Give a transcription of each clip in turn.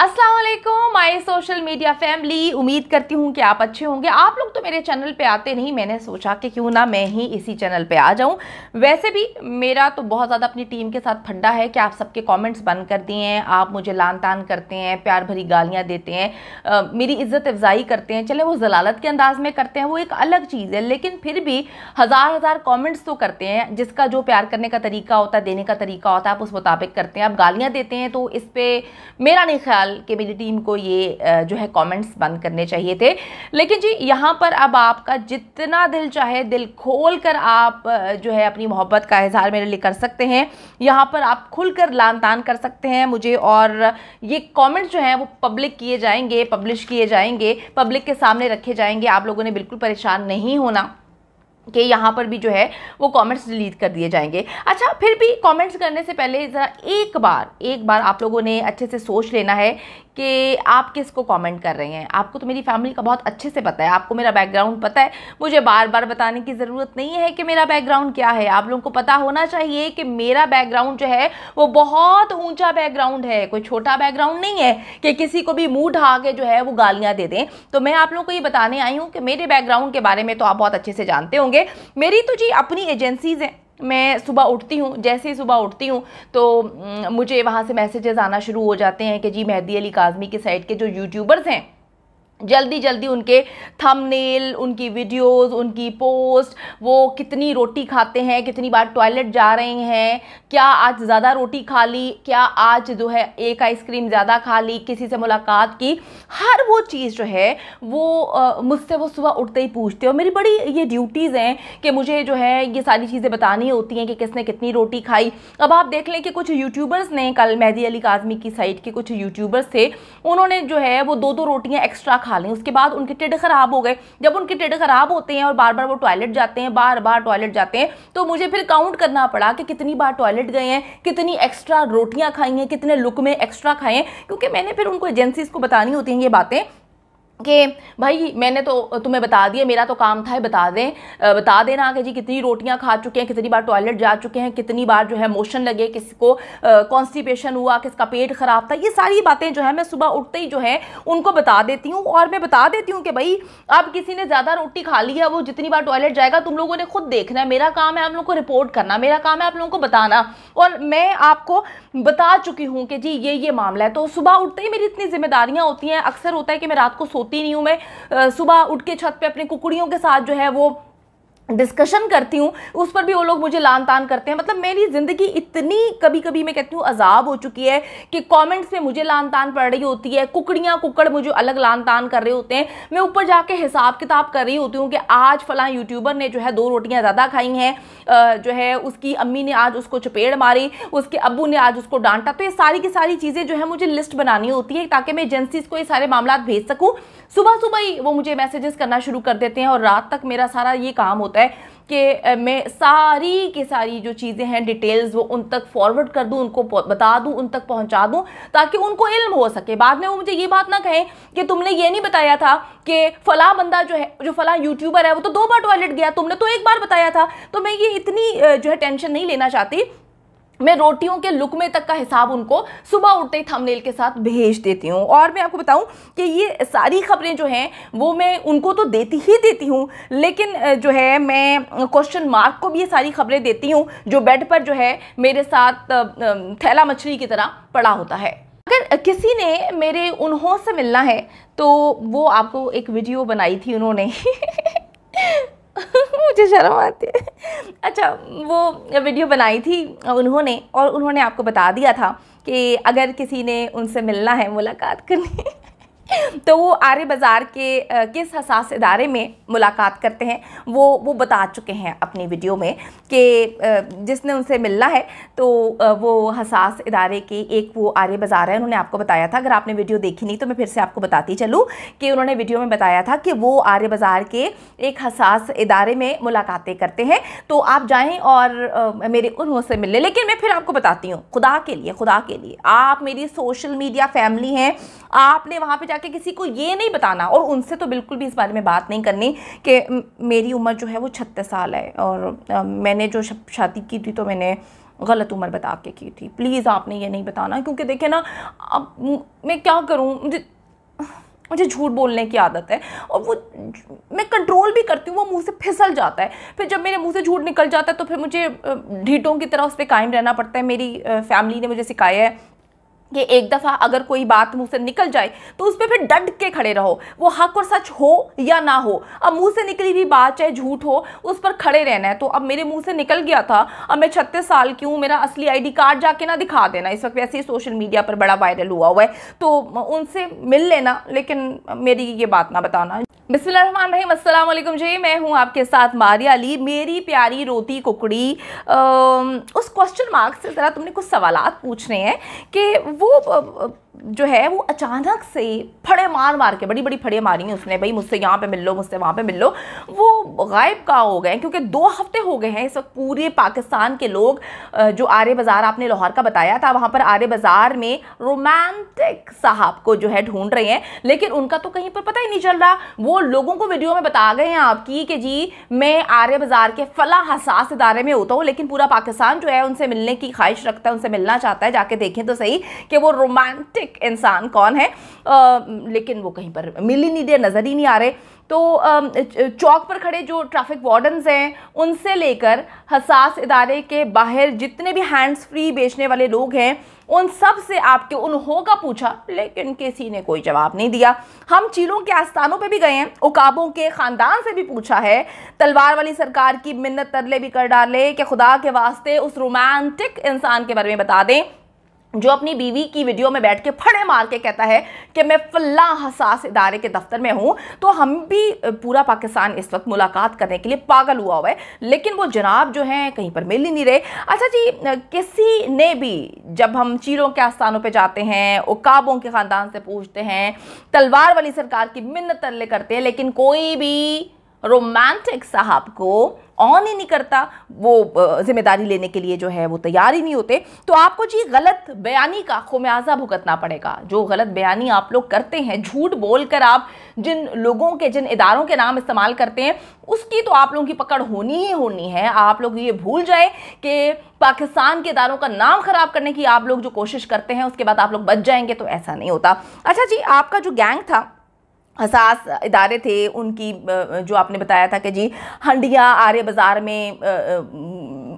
वालेकुम my social media family उम्मीद करती हूँ कि आप अच्छे होंगे आप लोग तो मेरे चैनल पे आते नहीं मैंने सोचा कि क्यों ना मैं ही इसी चैनल पे आ जाऊँ वैसे भी मेरा तो बहुत ज़्यादा अपनी टीम के साथ फंडा है कि आप सबके कमेंट्स बंद कर दिए हैं आप मुझे लान तान करते हैं प्यार भरी गालियाँ देते हैं आ, मेरी इज़्ज़त अफजाई करते हैं चले वो जलालत के अंदाज में करते हैं वो एक अलग चीज़ है लेकिन फिर भी हज़ार हज़ार कॉमेंट्स तो करते हैं जिसका जो प्यार करने का तरीका होता है देने का तरीका होता है आप उस मुताबिक करते हैं आप गालियाँ देते हैं तो इस पर मेरा नहीं ख्याल ख्याल के मेरी टीम को ये जो है कमेंट्स बंद करने चाहिए थे लेकिन जी यहाँ पर अब आपका जितना दिल चाहे दिल खोल कर आप जो है अपनी मोहब्बत का इजहार मेरे लिए कर सकते हैं यहाँ पर आप खुल कर लान तान कर सकते हैं मुझे और ये कमेंट जो हैं वो पब्लिक किए जाएंगे पब्लिश किए जाएंगे पब्लिक के सामने रखे जाएंगे आप लोगों ने बिल्कुल परेशान नहीं होना कि यहाँ पर भी जो है वो कमेंट्स डिलीट कर दिए जाएंगे अच्छा फिर भी कमेंट्स करने से पहले ज़रा एक बार एक बार आप लोगों ने अच्छे से सोच लेना है कि आप किसको कमेंट कर रहे हैं आपको तो मेरी फैमिली का बहुत अच्छे से पता है आपको मेरा बैकग्राउंड पता है मुझे बार बार बताने की ज़रूरत नहीं है कि मेरा बैकग्राउंड क्या है आप लोगों को पता होना चाहिए कि मेरा बैकग्राउंड जो है वो बहुत ऊंचा बैकग्राउंड है कोई छोटा बैकग्राउंड नहीं है कि किसी को भी मुँह ढा के जो है वो गालियाँ दे दें तो मैं आप लोगों को ये बताने आई हूँ कि मेरे बैकग्राउंड के बारे में तो आप बहुत अच्छे से जानते होंगे मेरी तो जी अपनी एजेंसीज़ हैं मैं सुबह उठती हूँ जैसे ही सुबह उठती हूँ तो मुझे वहाँ से मैसेजेस आना शुरू हो जाते हैं कि जी मेहदी अली काजमी के साइड के जो यूट्यूबर्स हैं जल्दी जल्दी उनके थंबनेल उनकी वीडियोस उनकी पोस्ट वो कितनी रोटी खाते हैं कितनी बार टॉयलेट जा रहे हैं क्या आज ज़्यादा रोटी खा ली क्या आज जो है एक आइसक्रीम ज़्यादा खा ली किसी से मुलाकात की हर वो चीज़ जो है वो मुझसे वो सुबह उठते ही पूछते और मेरी बड़ी ये ड्यूटीज़ हैं कि मुझे जो है ये सारी चीज़ें बतानी होती हैं कि किसने कितनी रोटी खाई अब आप देख लें कि कुछ यूट्यूबर्स ने कल मेहदी अली काजमी की साइट के कुछ यूट्यूबर्स थे उन्होंने जो है वो दो दो रोटियाँ एक्स्ट्रा खा खा लें उसके बाद उनके टिड खराब हो गए जब उनके टिड खराब होते हैं और बार बार वो टॉयलेट जाते हैं बार बार टॉयलेट जाते हैं तो मुझे फिर काउंट करना पड़ा कि कितनी बार टॉयलेट गए हैं कितनी एक्स्ट्रा रोटियाँ खाई हैं कितने लुक में एक्स्ट्रा खाए क्योंकि मैंने फिर उनको एजेंसीज को बतानी होती हैं ये बातें कि भाई मैंने तो तुम्हें बता दिया मेरा तो काम था बता दें बता देना कि जी कितनी रोटियां खा चुके हैं कितनी बार टॉयलेट जा चुके हैं कितनी बार जो है मोशन लगे किसको कॉन्स्टिपेशन हुआ किसका पेट ख़राब था ये सारी बातें जो है मैं सुबह उठते ही जो है उनको बता देती हूँ और मैं बता देती हूँ कि भाई अब किसी ने ज़्यादा रोटी खा ली है वो जितनी बार टॉयलेट जाएगा तुम लोगों ने खुद देखना है मेरा काम है आप लोगों को रिपोर्ट करना मेरा काम है आप लोगों को बताना और मैं आपको बता चुकी हूँ कि जी ये ये मामला है तो सुबह उठते ही मेरी इतनी जिम्मेदारियाँ होती हैं अक्सर होता है कि मैं रात को सोती होती नहीं हूँ मैं सुबह उठ के छत पे अपने कुकड़ियों के साथ जो है वो डिस्कशन करती हूँ उस पर भी वो लोग मुझे लान तान करते हैं मतलब मेरी ज़िंदगी इतनी कभी कभी मैं कहती हूँ अजाब हो चुकी है कि कमेंट्स में मुझे लान तान पड़ रही होती है कुकड़ियाँ कुकड़ मुझे अलग लान तान कर रहे होते हैं मैं ऊपर जाके हिसाब किताब कर रही होती हूँ कि आज फलां यूट्यूबर ने जो है दो रोटियाँ ज़्यादा खाई हैं जो है उसकी अम्मी ने आज उसको चपेड़ मारी उसके अबू ने आज उसको डांटा तो ये सारी की सारी चीज़ें जो है मुझे लिस्ट बनानी होती है ताकि मैं एजेंसीज को ये सारे मामला भेज सकूँ सुबह सुबह ही वो मुझे मैसेजेस करना शुरू कर देते हैं और रात तक मेरा सारा ये काम होता होता है कि मैं सारी की सारी जो चीज़ें हैं डिटेल्स वो उन तक फॉरवर्ड कर दूं उनको बता दूं उन तक पहुंचा दूं ताकि उनको इल्म हो सके बाद में वो मुझे ये बात ना कहें कि तुमने ये नहीं बताया था कि फ़ला बंदा जो है जो फ़ला यूट्यूबर है वो तो दो बार टॉयलेट गया तुमने तो एक बार बताया था तो मैं ये इतनी जो है टेंशन नहीं लेना चाहती मैं रोटियों के लुकमे तक का हिसाब उनको सुबह उठते ही थंबनेल के साथ भेज देती हूँ और मैं आपको बताऊँ कि ये सारी खबरें जो हैं वो मैं उनको तो देती ही देती हूँ लेकिन जो है मैं क्वेश्चन मार्क को भी ये सारी खबरें देती हूँ जो बेड पर जो है मेरे साथ थैला मछली की तरह पड़ा होता है अगर किसी ने मेरे उन्हों से मिलना है तो वो आपको एक वीडियो बनाई थी उन्होंने मुझे शर्म आती है अच्छा वो वीडियो बनाई थी उन्होंने और उन्होंने आपको बता दिया था कि अगर किसी ने उनसे मिलना है मुलाकात करनी तो वो आर्य बाज़ार के किस हसास इदारे में मुलाकात करते हैं वो वो बता चुके हैं अपनी वीडियो में कि जिसने उनसे मिलना है तो वो हसास इदारे के एक वो आर्य बाज़ार है उन्होंने आपको बताया था अगर आपने वीडियो देखी नहीं तो मैं फिर से आपको बताती चलूँ कि उन्होंने वीडियो में बताया था कि वो आर्य बाज़ार के एक हसास इदारे में मुलाकातें करते हैं तो आप जाएँ और मेरे उनसे मिल लें लेकिन मैं फिर आपको बताती हूँ खुदा के लिए खुदा के लिए आप मेरी सोशल मीडिया फैमिली हैं आपने वहाँ पर जाकर जाके किसी को ये नहीं बताना और उनसे तो बिल्कुल भी इस बारे में बात नहीं करनी कि मेरी उम्र जो है वो छत्तीस साल है और मैंने जो शादी की थी तो मैंने गलत उम्र बता के की थी प्लीज़ आपने ये नहीं बताना क्योंकि देखे ना अब मैं क्या करूँ मुझे झूठ बोलने की आदत है और वो मैं कंट्रोल भी करती हूँ वो मुंह से फिसल जाता है फिर जब मेरे मुंह से झूठ निकल जाता है तो फिर मुझे ढीटों की तरह उस पर कायम रहना पड़ता है मेरी फैमिली ने मुझे सिखाया है कि एक दफ़ा अगर कोई बात मुंह से निकल जाए तो उस पर फिर डट के खड़े रहो वो हक और सच हो या ना हो अब मुंह से निकली हुई बात चाहे झूठ हो उस पर खड़े रहना है तो अब मेरे मुंह से निकल गया था अब मैं छत्तीस साल की हूँ मेरा असली आईडी कार्ड जाके ना दिखा देना इस वक्त वैसे ही सोशल मीडिया पर बड़ा वायरल हुआ हुआ है तो उनसे मिल लेना लेकिन मेरी ये बात ना बताना बिस्मिल्लाम असलम जी मैं हूँ आपके साथ मारिया अली मेरी प्यारी रोती कुकड़ी उस क्वेश्चन मार्क से ज़रा तुमने कुछ सवाल पूछने हैं कि vous, euh, euh, जो है वो अचानक से फड़े मार मार के बड़ी बड़ी फड़े मारी हैं उसने भाई मुझसे यहाँ पे मिल लो मुझसे वहाँ पे मिल लो वो गायब का हो गए क्योंकि दो हफ्ते हो गए हैं इस वक्त पूरे पाकिस्तान के लोग जो आर्य बाज़ार आपने लाहौर का बताया था वहाँ पर आर्य बाज़ार में रोमांटिक साहब को जो है ढूंढ रहे हैं लेकिन उनका तो कहीं पर पता ही नहीं चल रहा वो लोगों को वीडियो में बता गए हैं आपकी कि जी मैं आर्य बाज़ार के फला हसास इदारे में होता हूँ लेकिन पूरा पाकिस्तान जो है उनसे मिलने की ख्वाहिश रखता है उनसे मिलना चाहता है जाके देखें तो सही कि वो रोमांटिक एक इंसान कौन है आ, लेकिन वो कहीं पर मिल ही नहीं दे नज़र ही नहीं आ रहे तो चौक पर खड़े जो ट्रैफिक वार्डन्स हैं उनसे लेकर हसास इदारे के बाहर जितने भी हैंड्स फ्री बेचने वाले लोग हैं उन सब से आपके उन का पूछा लेकिन किसी ने कोई जवाब नहीं दिया हम चीलों के आस्थानों पे भी गए हैं उकाबों के ख़ानदान से भी पूछा है तलवार वाली सरकार की मिन्नत तरले भी कर डाले कि खुदा के वास्ते उस रोमांटिक इंसान के बारे में बता दें जो अपनी बीवी की वीडियो में बैठ के फड़े मार के कहता है कि मैं फला हसास इदारे के दफ्तर में हूँ तो हम भी पूरा पाकिस्तान इस वक्त मुलाकात करने के लिए पागल हुआ हुआ है लेकिन वो जनाब जो हैं कहीं पर मिल ही नहीं रहे अच्छा जी किसी ने भी जब हम चीरों के आस्थानों पे जाते हैं उकाबों के ख़ानदान से पूछते हैं तलवार वाली सरकार की मिन्नत तल्ले करते हैं लेकिन कोई भी रोमांटिक साहब को ऑन ही नहीं करता वो जिम्मेदारी लेने के लिए जो है वो तैयार ही नहीं होते तो आपको जी गलत बयानी का खुमियाजा भुगतना पड़ेगा जो गलत बयानी आप लोग करते हैं झूठ बोलकर आप जिन लोगों के जिन इदारों के नाम इस्तेमाल करते हैं उसकी तो आप लोगों की पकड़ होनी ही होनी है आप लोग ये भूल जाए कि पाकिस्तान के इदारों का नाम ख़राब करने की आप लोग जो कोशिश करते हैं उसके बाद आप लोग बच जाएंगे तो ऐसा नहीं होता अच्छा जी आपका जो गैंग था हसास इदारे थे उनकी जो आपने बताया था कि जी हंडिया आर्य बाज़ार में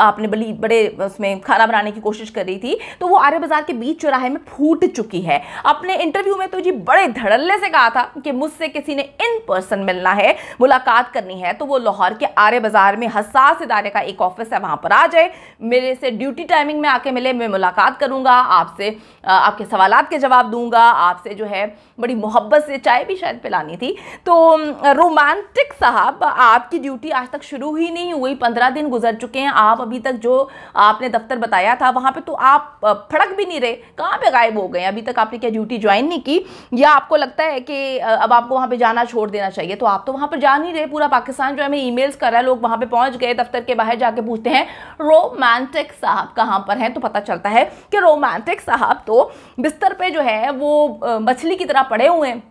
आपने बड़ी बड़े उसमें खाना बनाने की कोशिश कर रही थी तो वो आर्य बाजार के बीच चौराहे में फूट चुकी है अपने इंटरव्यू में तो जी बड़े धड़ल्ले से कहा था कि मुझसे किसी ने इन पर्सन मिलना है मुलाकात करनी है तो वो लाहौर के आर्य बाजार में हसास इदारे का एक ऑफिस है वहाँ पर आ जाए मेरे से ड्यूटी टाइमिंग में आके मिले मैं मुलाकात करूँगा आपसे आपके सवाल के जवाब दूंगा आपसे जो है बड़ी मोहब्बत से चाय भी शायद पिलानी थी तो रोमांटिक साहब आपकी ड्यूटी आज तक शुरू ही नहीं हुई पंद्रह दिन गुजर चुके हैं आप अभी तक जो आपने दफ्तर बताया था वहाँ पर तो आप फड़क भी नहीं रहे कहाँ पर गायब हो गए अभी तक आपने क्या ड्यूटी ज्वाइन नहीं की या आपको लगता है कि अब आपको वहाँ पर जाना छोड़ देना चाहिए तो आप तो वहाँ पर जा नहीं रहे पूरा पाकिस्तान जो है हमें मेल्स कर रहा है लोग वहाँ पर पहुँच गए दफ्तर के बाहर जाके पूछते हैं रोमांटिक साहब कहाँ पर हैं तो पता चलता है कि रोमांटिक साहब तो बिस्तर पर जो है वो मछली की तरह पड़े हुए हैं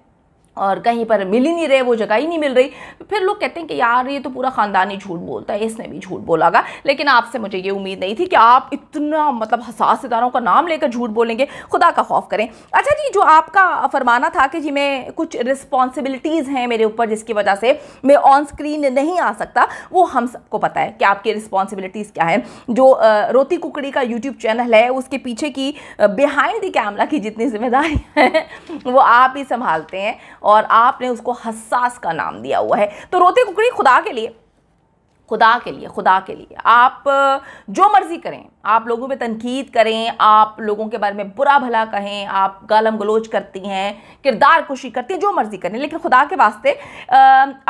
और कहीं पर मिल ही नहीं रहे वो जगह ही नहीं मिल रही फिर लोग कहते हैं कि यार ये तो पूरा ख़ानदान ही झूठ बोलता है इसने भी झूठ बोला लेकिन आपसे मुझे ये उम्मीद नहीं थी कि आप इतना मतलब हसास इदारों का नाम लेकर झूठ बोलेंगे खुदा का खौफ करें अच्छा जी जो आपका फरमाना था कि जी मैं कुछ रिस्पॉन्सिबिलिटीज़ हैं मेरे ऊपर जिसकी वजह से मैं ऑन स्क्रीन नहीं आ सकता वो हम सबको पता है कि आपकी रिस्पॉन्सिबिलिटीज़ क्या है जो रोती कुकड़ी का यूट्यूब चैनल है उसके पीछे की बिहाइंड द कैमरा की जितनी जिम्मेदारी है वो आप ही संभालते हैं और आपने उसको हसास का नाम दिया हुआ है तो रोते कुकड़ी खुदा के लिए खुदा के लिए खुदा के लिए आप जो मर्ज़ी करें आप लोगों पे तनकीद करें आप लोगों के बारे में बुरा भला कहें आप गालम गलोच करती हैं किरदार कुशी करती हैं जो मर्ज़ी करें लेकिन खुदा के वास्ते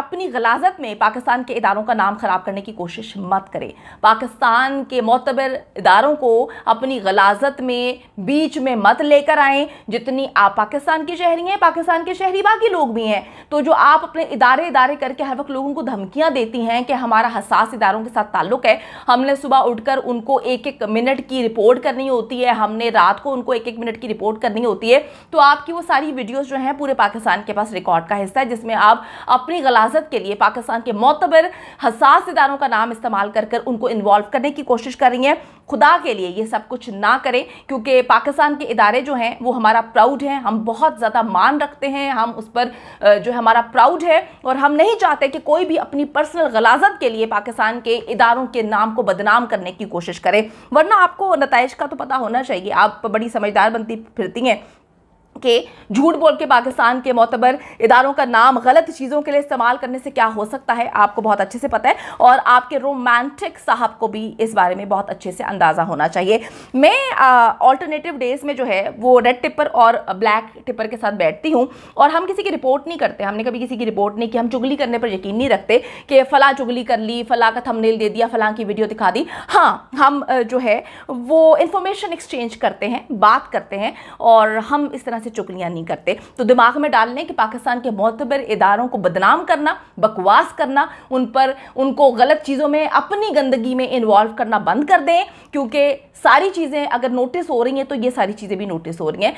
अपनी गलाजत में पाकिस्तान के इदारों का नाम ख़राब करने की कोशिश मत करें पाकिस्तान के मोतबर इदारों को अपनी गलाजत में बीच में मत लेकर आएँ जितनी आप पाकिस्तान के शहरी हैं पाकिस्तान के शहरी बाकी लोग भी हैं तो जो आप अपने इदारे इदारे करके हर वक्त लोगों को धमकियाँ देती हैं कि हमारा सात इदारों के साथ ताल्लुक है हमने सुबह उठकर उनको एक एक मिनट की रिपोर्ट करनी होती है हमने रात को उनको एक एक मिनट की रिपोर्ट करनी होती है तो आपकी वो सारी वीडियोज़ जो हैं पूरे पाकिस्तान के पास रिकॉर्ड का हिस्सा है जिसमें आप अपनी गलाजत के लिए पाकिस्तान के मोतबर हसास इदारों का नाम इस्तेमाल कर कर उनको इन्वॉल्व करने की कोशिश कर रही हैं खुदा के लिए ये सब कुछ ना करें क्योंकि पाकिस्तान के इदारे जो हैं वो हमारा प्राउड है हम बहुत ज़्यादा मान रखते हैं हम उस पर जो हमारा प्राउड है और हम नहीं चाहते कि कोई भी अपनी पर्सनल गलाजत के लिए पाकिस्तान के इदारों के नाम को बदनाम करने की कोशिश करें वरना आपको नतज का तो पता होना चाहिए आप बड़ी समझदार बनती फिरती हैं कि झूठ बोल के पाकिस्तान के मोतबर इदारों का नाम गलत चीज़ों के लिए इस्तेमाल करने से क्या हो सकता है आपको बहुत अच्छे से पता है और आपके रोमांटिक साहब को भी इस बारे में बहुत अच्छे से अंदाज़ा होना चाहिए मैं ऑल्टरनेटिव डेज में जो है वो रेड टिपर और ब्लैक टिपर के साथ बैठती हूँ और हम किसी की रिपोर्ट नहीं करते हमने कभी किसी की रिपोर्ट नहीं की हम चुगली करने पर यकीन नहीं रखते कि फ़लाँ चुगली कर ली फ़ला का थमनेल दे दिया फ़लाँ की वीडियो दिखा दी हाँ हम जो है वो इन्फॉर्मेशन एक्सचेंज करते हैं बात करते हैं और हम इस तरह से से चुगलियाँ नहीं करते तो दिमाग में डाल लें कि पाकिस्तान के मोतबर इदारों को बदनाम करना बकवास करना उन पर उनको गलत चीज़ों में अपनी गंदगी में इन्वॉल्व करना बंद कर दें क्योंकि सारी चीज़ें अगर नोटिस हो रही हैं तो ये सारी चीज़ें भी नोटिस हो रही हैं